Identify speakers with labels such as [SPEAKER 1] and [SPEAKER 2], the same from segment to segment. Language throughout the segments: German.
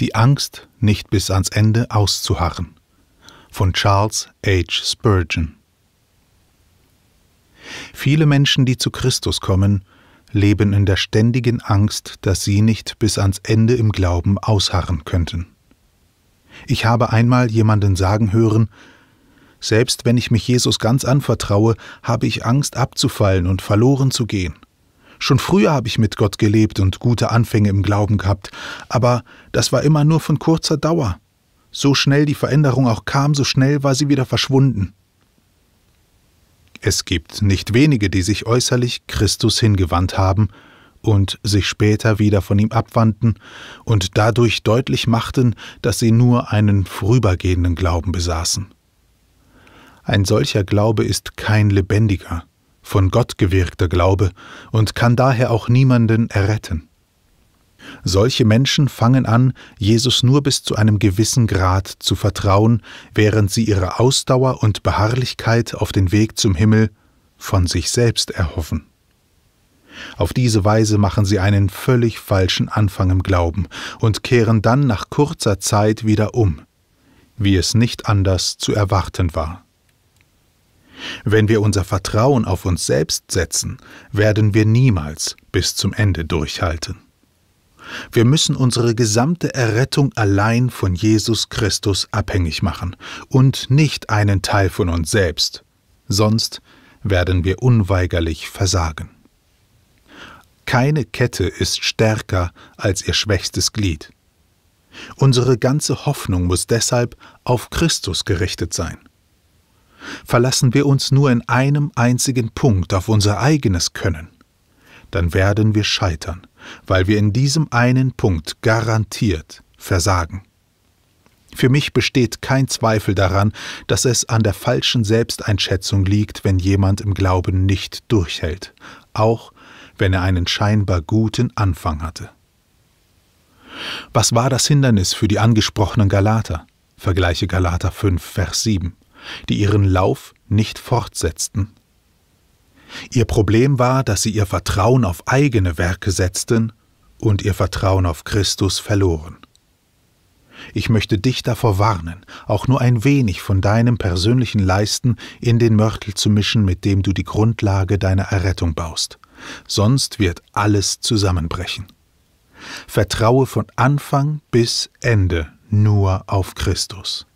[SPEAKER 1] Die Angst, nicht bis ans Ende auszuharren von Charles H. Spurgeon Viele Menschen, die zu Christus kommen, leben in der ständigen Angst, dass sie nicht bis ans Ende im Glauben ausharren könnten. Ich habe einmal jemanden sagen hören, selbst wenn ich mich Jesus ganz anvertraue, habe ich Angst abzufallen und verloren zu gehen. Schon früher habe ich mit Gott gelebt und gute Anfänge im Glauben gehabt, aber das war immer nur von kurzer Dauer. So schnell die Veränderung auch kam, so schnell war sie wieder verschwunden. Es gibt nicht wenige, die sich äußerlich Christus hingewandt haben und sich später wieder von ihm abwandten und dadurch deutlich machten, dass sie nur einen vorübergehenden Glauben besaßen. Ein solcher Glaube ist kein lebendiger von Gott gewirkter Glaube und kann daher auch niemanden erretten. Solche Menschen fangen an, Jesus nur bis zu einem gewissen Grad zu vertrauen, während sie ihre Ausdauer und Beharrlichkeit auf den Weg zum Himmel von sich selbst erhoffen. Auf diese Weise machen sie einen völlig falschen Anfang im Glauben und kehren dann nach kurzer Zeit wieder um, wie es nicht anders zu erwarten war. Wenn wir unser Vertrauen auf uns selbst setzen, werden wir niemals bis zum Ende durchhalten. Wir müssen unsere gesamte Errettung allein von Jesus Christus abhängig machen und nicht einen Teil von uns selbst, sonst werden wir unweigerlich versagen. Keine Kette ist stärker als ihr schwächstes Glied. Unsere ganze Hoffnung muss deshalb auf Christus gerichtet sein verlassen wir uns nur in einem einzigen Punkt auf unser eigenes Können, dann werden wir scheitern, weil wir in diesem einen Punkt garantiert versagen. Für mich besteht kein Zweifel daran, dass es an der falschen Selbsteinschätzung liegt, wenn jemand im Glauben nicht durchhält, auch wenn er einen scheinbar guten Anfang hatte. Was war das Hindernis für die angesprochenen Galater? Vergleiche Galater 5, Vers 7 die ihren Lauf nicht fortsetzten. Ihr Problem war, dass sie ihr Vertrauen auf eigene Werke setzten und ihr Vertrauen auf Christus verloren. Ich möchte dich davor warnen, auch nur ein wenig von deinem persönlichen Leisten in den Mörtel zu mischen, mit dem du die Grundlage deiner Errettung baust. Sonst wird alles zusammenbrechen. Vertraue von Anfang bis Ende nur auf Christus.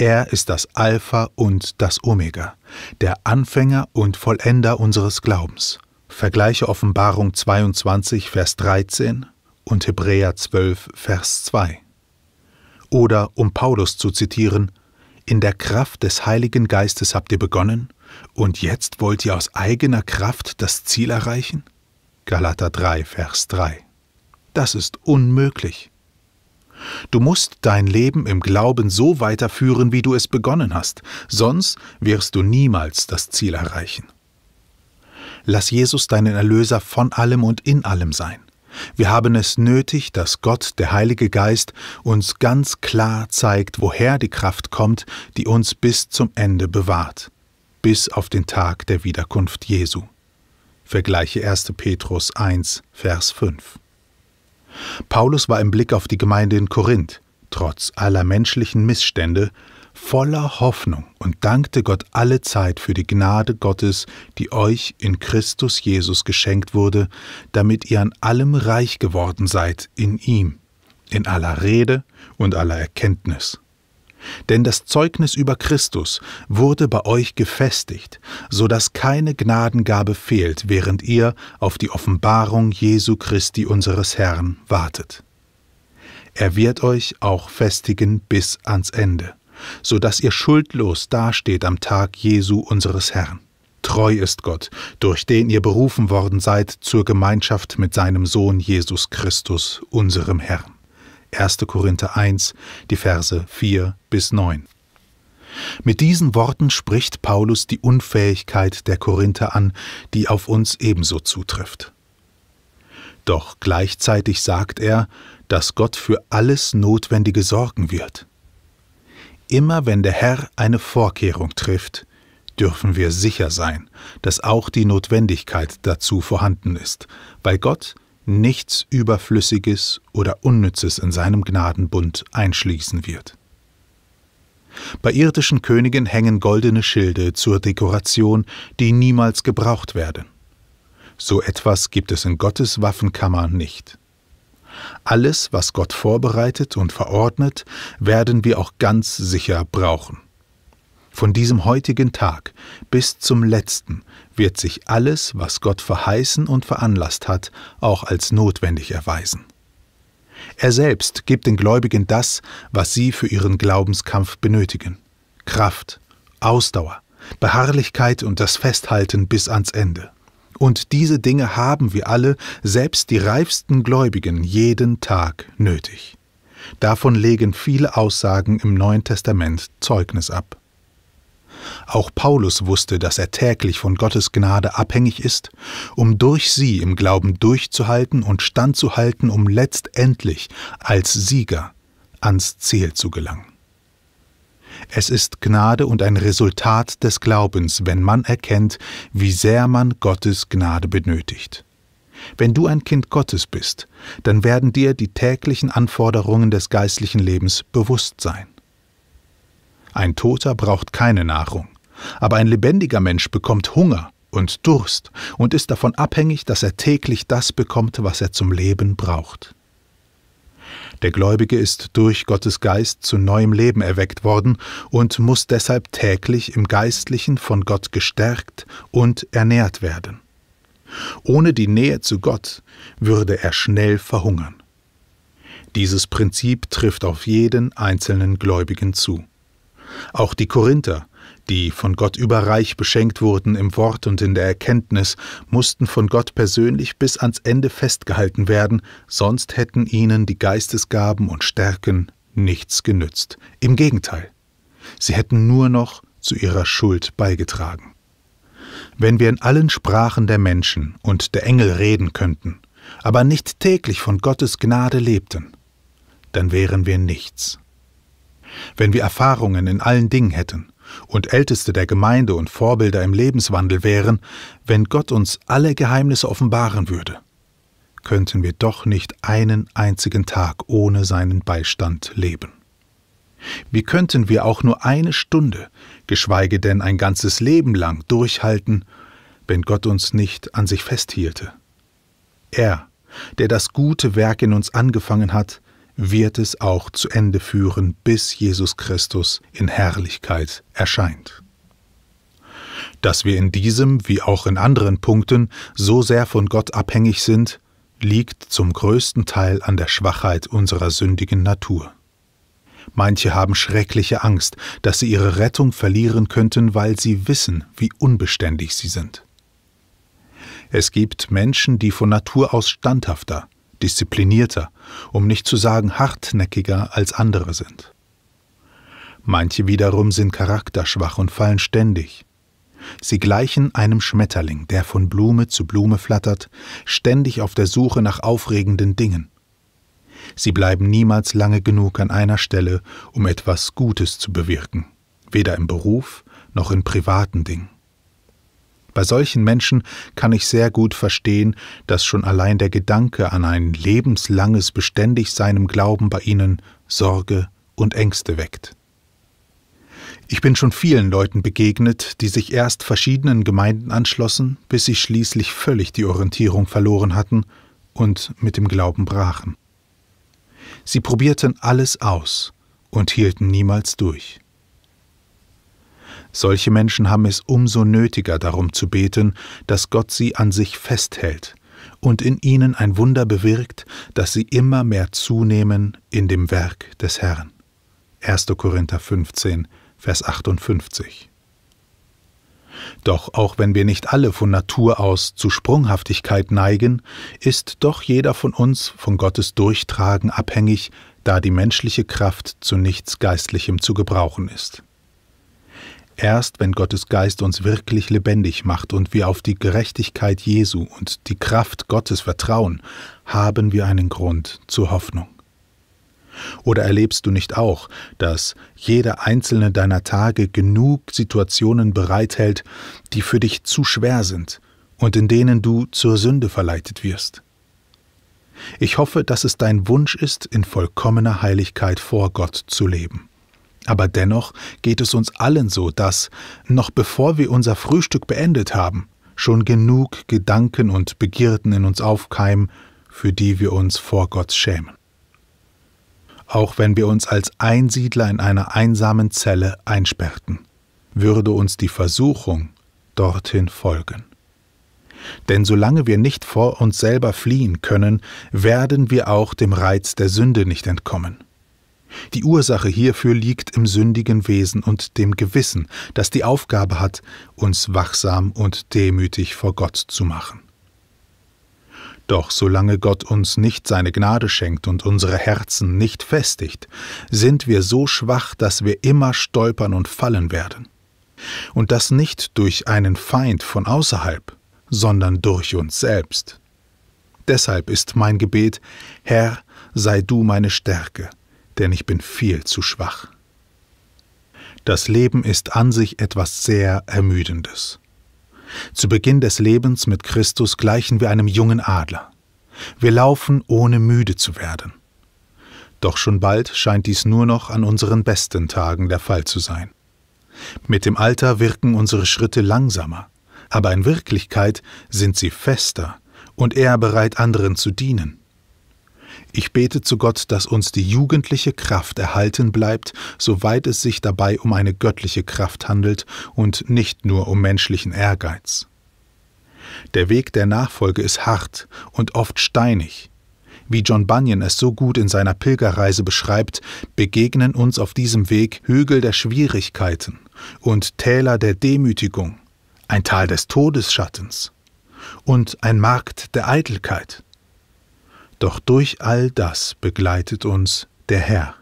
[SPEAKER 1] Er ist das Alpha und das Omega, der Anfänger und Vollender unseres Glaubens. Vergleiche Offenbarung 22, Vers 13 und Hebräer 12, Vers 2. Oder, um Paulus zu zitieren, In der Kraft des Heiligen Geistes habt ihr begonnen, und jetzt wollt ihr aus eigener Kraft das Ziel erreichen? Galater 3, Vers 3. Das ist unmöglich. Du musst dein Leben im Glauben so weiterführen, wie du es begonnen hast, sonst wirst du niemals das Ziel erreichen. Lass Jesus deinen Erlöser von allem und in allem sein. Wir haben es nötig, dass Gott, der Heilige Geist, uns ganz klar zeigt, woher die Kraft kommt, die uns bis zum Ende bewahrt, bis auf den Tag der Wiederkunft Jesu. Vergleiche 1. Petrus 1, Vers 5. Paulus war im Blick auf die Gemeinde in Korinth, trotz aller menschlichen Missstände, voller Hoffnung und dankte Gott alle Zeit für die Gnade Gottes, die euch in Christus Jesus geschenkt wurde, damit ihr an allem reich geworden seid in ihm, in aller Rede und aller Erkenntnis. Denn das Zeugnis über Christus wurde bei euch gefestigt, so dass keine Gnadengabe fehlt, während ihr auf die Offenbarung Jesu Christi unseres Herrn wartet. Er wird euch auch festigen bis ans Ende, so dass ihr schuldlos dasteht am Tag Jesu unseres Herrn. Treu ist Gott, durch den ihr berufen worden seid zur Gemeinschaft mit seinem Sohn Jesus Christus, unserem Herrn. 1. Korinther 1, die Verse 4 bis 9. Mit diesen Worten spricht Paulus die Unfähigkeit der Korinther an, die auf uns ebenso zutrifft. Doch gleichzeitig sagt er, dass Gott für alles Notwendige sorgen wird. Immer wenn der Herr eine Vorkehrung trifft, dürfen wir sicher sein, dass auch die Notwendigkeit dazu vorhanden ist, weil Gott nichts Überflüssiges oder Unnützes in seinem Gnadenbund einschließen wird. Bei irdischen Königen hängen goldene Schilde zur Dekoration, die niemals gebraucht werden. So etwas gibt es in Gottes Waffenkammer nicht. Alles, was Gott vorbereitet und verordnet, werden wir auch ganz sicher brauchen. Von diesem heutigen Tag bis zum letzten wird sich alles, was Gott verheißen und veranlasst hat, auch als notwendig erweisen. Er selbst gibt den Gläubigen das, was sie für ihren Glaubenskampf benötigen. Kraft, Ausdauer, Beharrlichkeit und das Festhalten bis ans Ende. Und diese Dinge haben wir alle, selbst die reifsten Gläubigen, jeden Tag nötig. Davon legen viele Aussagen im Neuen Testament Zeugnis ab. Auch Paulus wusste, dass er täglich von Gottes Gnade abhängig ist, um durch sie im Glauben durchzuhalten und standzuhalten, um letztendlich als Sieger ans Ziel zu gelangen. Es ist Gnade und ein Resultat des Glaubens, wenn man erkennt, wie sehr man Gottes Gnade benötigt. Wenn du ein Kind Gottes bist, dann werden dir die täglichen Anforderungen des geistlichen Lebens bewusst sein. Ein Toter braucht keine Nahrung, aber ein lebendiger Mensch bekommt Hunger und Durst und ist davon abhängig, dass er täglich das bekommt, was er zum Leben braucht. Der Gläubige ist durch Gottes Geist zu neuem Leben erweckt worden und muss deshalb täglich im Geistlichen von Gott gestärkt und ernährt werden. Ohne die Nähe zu Gott würde er schnell verhungern. Dieses Prinzip trifft auf jeden einzelnen Gläubigen zu. Auch die Korinther, die von Gott überreich beschenkt wurden im Wort und in der Erkenntnis, mussten von Gott persönlich bis ans Ende festgehalten werden, sonst hätten ihnen die Geistesgaben und Stärken nichts genützt. Im Gegenteil, sie hätten nur noch zu ihrer Schuld beigetragen. Wenn wir in allen Sprachen der Menschen und der Engel reden könnten, aber nicht täglich von Gottes Gnade lebten, dann wären wir nichts wenn wir Erfahrungen in allen Dingen hätten und Älteste der Gemeinde und Vorbilder im Lebenswandel wären, wenn Gott uns alle Geheimnisse offenbaren würde, könnten wir doch nicht einen einzigen Tag ohne seinen Beistand leben. Wie könnten wir auch nur eine Stunde, geschweige denn ein ganzes Leben lang durchhalten, wenn Gott uns nicht an sich festhielte? Er, der das gute Werk in uns angefangen hat, wird es auch zu Ende führen, bis Jesus Christus in Herrlichkeit erscheint. Dass wir in diesem wie auch in anderen Punkten so sehr von Gott abhängig sind, liegt zum größten Teil an der Schwachheit unserer sündigen Natur. Manche haben schreckliche Angst, dass sie ihre Rettung verlieren könnten, weil sie wissen, wie unbeständig sie sind. Es gibt Menschen, die von Natur aus standhafter, disziplinierter um nicht zu sagen hartnäckiger als andere sind. Manche wiederum sind charakterschwach und fallen ständig. Sie gleichen einem Schmetterling, der von Blume zu Blume flattert, ständig auf der Suche nach aufregenden Dingen. Sie bleiben niemals lange genug an einer Stelle, um etwas Gutes zu bewirken, weder im Beruf noch in privaten Dingen. Bei solchen Menschen kann ich sehr gut verstehen, dass schon allein der Gedanke an ein lebenslanges beständig seinem Glauben bei ihnen Sorge und Ängste weckt. Ich bin schon vielen Leuten begegnet, die sich erst verschiedenen Gemeinden anschlossen, bis sie schließlich völlig die Orientierung verloren hatten und mit dem Glauben brachen. Sie probierten alles aus und hielten niemals durch. Solche Menschen haben es umso nötiger darum zu beten, dass Gott sie an sich festhält und in ihnen ein Wunder bewirkt, dass sie immer mehr zunehmen in dem Werk des Herrn. 1. Korinther 15, Vers 58. Doch auch wenn wir nicht alle von Natur aus zu Sprunghaftigkeit neigen, ist doch jeder von uns von Gottes Durchtragen abhängig, da die menschliche Kraft zu nichts Geistlichem zu gebrauchen ist. Erst wenn Gottes Geist uns wirklich lebendig macht und wir auf die Gerechtigkeit Jesu und die Kraft Gottes vertrauen, haben wir einen Grund zur Hoffnung. Oder erlebst du nicht auch, dass jeder einzelne deiner Tage genug Situationen bereithält, die für dich zu schwer sind und in denen du zur Sünde verleitet wirst? Ich hoffe, dass es dein Wunsch ist, in vollkommener Heiligkeit vor Gott zu leben. Aber dennoch geht es uns allen so, dass, noch bevor wir unser Frühstück beendet haben, schon genug Gedanken und Begierden in uns aufkeimen, für die wir uns vor Gott schämen. Auch wenn wir uns als Einsiedler in einer einsamen Zelle einsperrten, würde uns die Versuchung dorthin folgen. Denn solange wir nicht vor uns selber fliehen können, werden wir auch dem Reiz der Sünde nicht entkommen. Die Ursache hierfür liegt im sündigen Wesen und dem Gewissen, das die Aufgabe hat, uns wachsam und demütig vor Gott zu machen. Doch solange Gott uns nicht seine Gnade schenkt und unsere Herzen nicht festigt, sind wir so schwach, dass wir immer stolpern und fallen werden. Und das nicht durch einen Feind von außerhalb, sondern durch uns selbst. Deshalb ist mein Gebet, Herr, sei du meine Stärke, denn ich bin viel zu schwach. Das Leben ist an sich etwas sehr Ermüdendes. Zu Beginn des Lebens mit Christus gleichen wir einem jungen Adler. Wir laufen, ohne müde zu werden. Doch schon bald scheint dies nur noch an unseren besten Tagen der Fall zu sein. Mit dem Alter wirken unsere Schritte langsamer, aber in Wirklichkeit sind sie fester und eher bereit, anderen zu dienen. Ich bete zu Gott, dass uns die jugendliche Kraft erhalten bleibt, soweit es sich dabei um eine göttliche Kraft handelt und nicht nur um menschlichen Ehrgeiz. Der Weg der Nachfolge ist hart und oft steinig. Wie John Bunyan es so gut in seiner Pilgerreise beschreibt, begegnen uns auf diesem Weg Hügel der Schwierigkeiten und Täler der Demütigung, ein Tal des Todesschattens und ein Markt der Eitelkeit. Doch durch all das begleitet uns der Herr.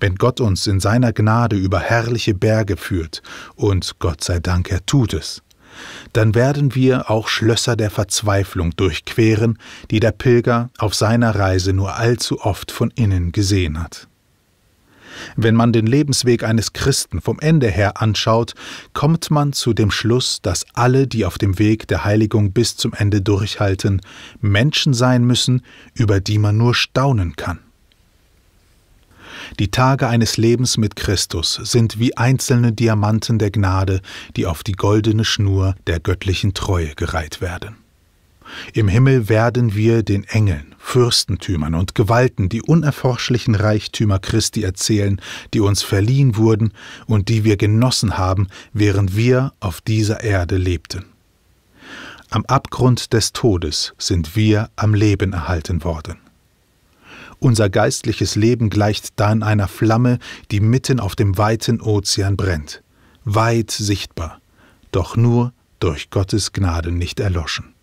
[SPEAKER 1] Wenn Gott uns in seiner Gnade über herrliche Berge führt, und Gott sei Dank, er tut es, dann werden wir auch Schlösser der Verzweiflung durchqueren, die der Pilger auf seiner Reise nur allzu oft von innen gesehen hat. Wenn man den Lebensweg eines Christen vom Ende her anschaut, kommt man zu dem Schluss, dass alle, die auf dem Weg der Heiligung bis zum Ende durchhalten, Menschen sein müssen, über die man nur staunen kann. Die Tage eines Lebens mit Christus sind wie einzelne Diamanten der Gnade, die auf die goldene Schnur der göttlichen Treue gereiht werden. Im Himmel werden wir den Engeln, Fürstentümern und Gewalten die unerforschlichen Reichtümer Christi erzählen, die uns verliehen wurden und die wir genossen haben, während wir auf dieser Erde lebten. Am Abgrund des Todes sind wir am Leben erhalten worden. Unser geistliches Leben gleicht dann einer Flamme, die mitten auf dem weiten Ozean brennt, weit sichtbar, doch nur durch Gottes Gnade nicht erloschen.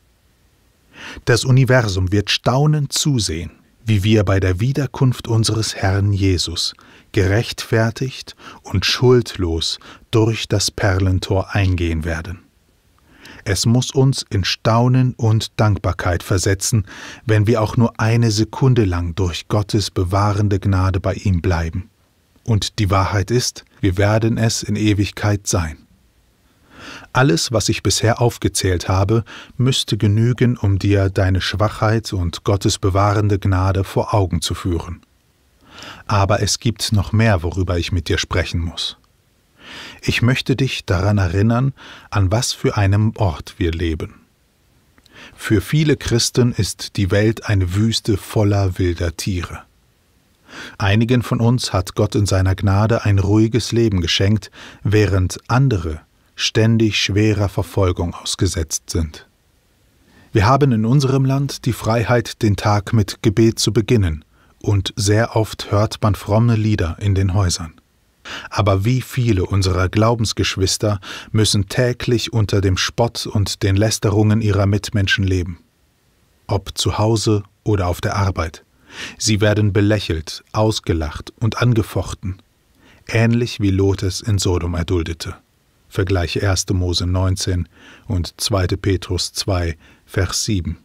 [SPEAKER 1] Das Universum wird staunend zusehen, wie wir bei der Wiederkunft unseres Herrn Jesus gerechtfertigt und schuldlos durch das Perlentor eingehen werden. Es muss uns in Staunen und Dankbarkeit versetzen, wenn wir auch nur eine Sekunde lang durch Gottes bewahrende Gnade bei ihm bleiben. Und die Wahrheit ist, wir werden es in Ewigkeit sein. Alles, was ich bisher aufgezählt habe, müsste genügen, um dir deine Schwachheit und Gottes bewahrende Gnade vor Augen zu führen. Aber es gibt noch mehr, worüber ich mit dir sprechen muss. Ich möchte dich daran erinnern, an was für einem Ort wir leben. Für viele Christen ist die Welt eine Wüste voller wilder Tiere. Einigen von uns hat Gott in seiner Gnade ein ruhiges Leben geschenkt, während andere ständig schwerer Verfolgung ausgesetzt sind. Wir haben in unserem Land die Freiheit, den Tag mit Gebet zu beginnen, und sehr oft hört man fromme Lieder in den Häusern. Aber wie viele unserer Glaubensgeschwister müssen täglich unter dem Spott und den Lästerungen ihrer Mitmenschen leben? Ob zu Hause oder auf der Arbeit. Sie werden belächelt, ausgelacht und angefochten, ähnlich wie Lot es in Sodom erduldete. Vergleiche 1. Mose 19 und 2. Petrus 2, Vers 7.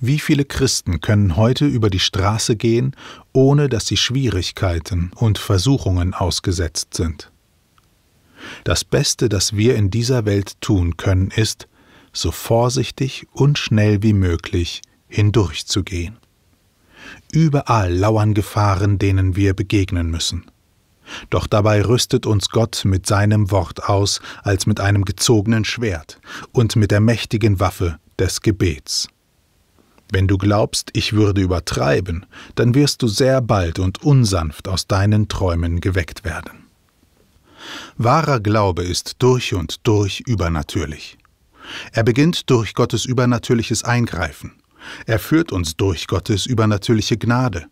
[SPEAKER 1] Wie viele Christen können heute über die Straße gehen, ohne dass sie Schwierigkeiten und Versuchungen ausgesetzt sind? Das Beste, das wir in dieser Welt tun können, ist, so vorsichtig und schnell wie möglich hindurchzugehen. Überall lauern Gefahren, denen wir begegnen müssen. Doch dabei rüstet uns Gott mit seinem Wort aus als mit einem gezogenen Schwert und mit der mächtigen Waffe des Gebets. Wenn du glaubst, ich würde übertreiben, dann wirst du sehr bald und unsanft aus deinen Träumen geweckt werden. Wahrer Glaube ist durch und durch übernatürlich. Er beginnt durch Gottes übernatürliches Eingreifen. Er führt uns durch Gottes übernatürliche Gnade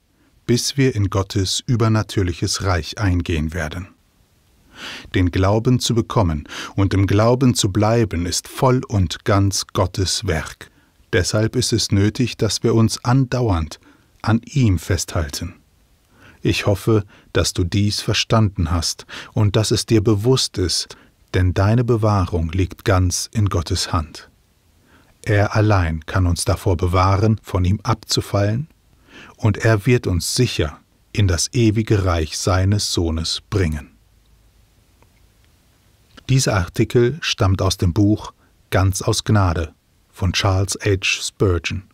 [SPEAKER 1] bis wir in Gottes übernatürliches Reich eingehen werden. Den Glauben zu bekommen und im Glauben zu bleiben ist voll und ganz Gottes Werk. Deshalb ist es nötig, dass wir uns andauernd an ihm festhalten. Ich hoffe, dass du dies verstanden hast und dass es dir bewusst ist, denn deine Bewahrung liegt ganz in Gottes Hand. Er allein kann uns davor bewahren, von ihm abzufallen und er wird uns sicher in das ewige Reich seines Sohnes bringen. Dieser Artikel stammt aus dem Buch Ganz aus Gnade von Charles H. Spurgeon,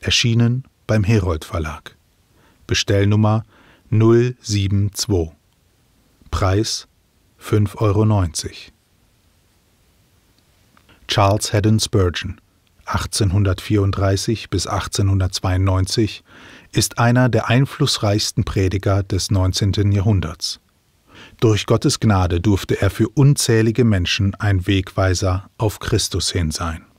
[SPEAKER 1] erschienen beim Herold Verlag. Bestellnummer 072. Preis 5,90 Euro. Charles Haddon Spurgeon, 1834 bis 1892, ist einer der einflussreichsten Prediger des 19. Jahrhunderts. Durch Gottes Gnade durfte er für unzählige Menschen ein Wegweiser auf Christus hin sein.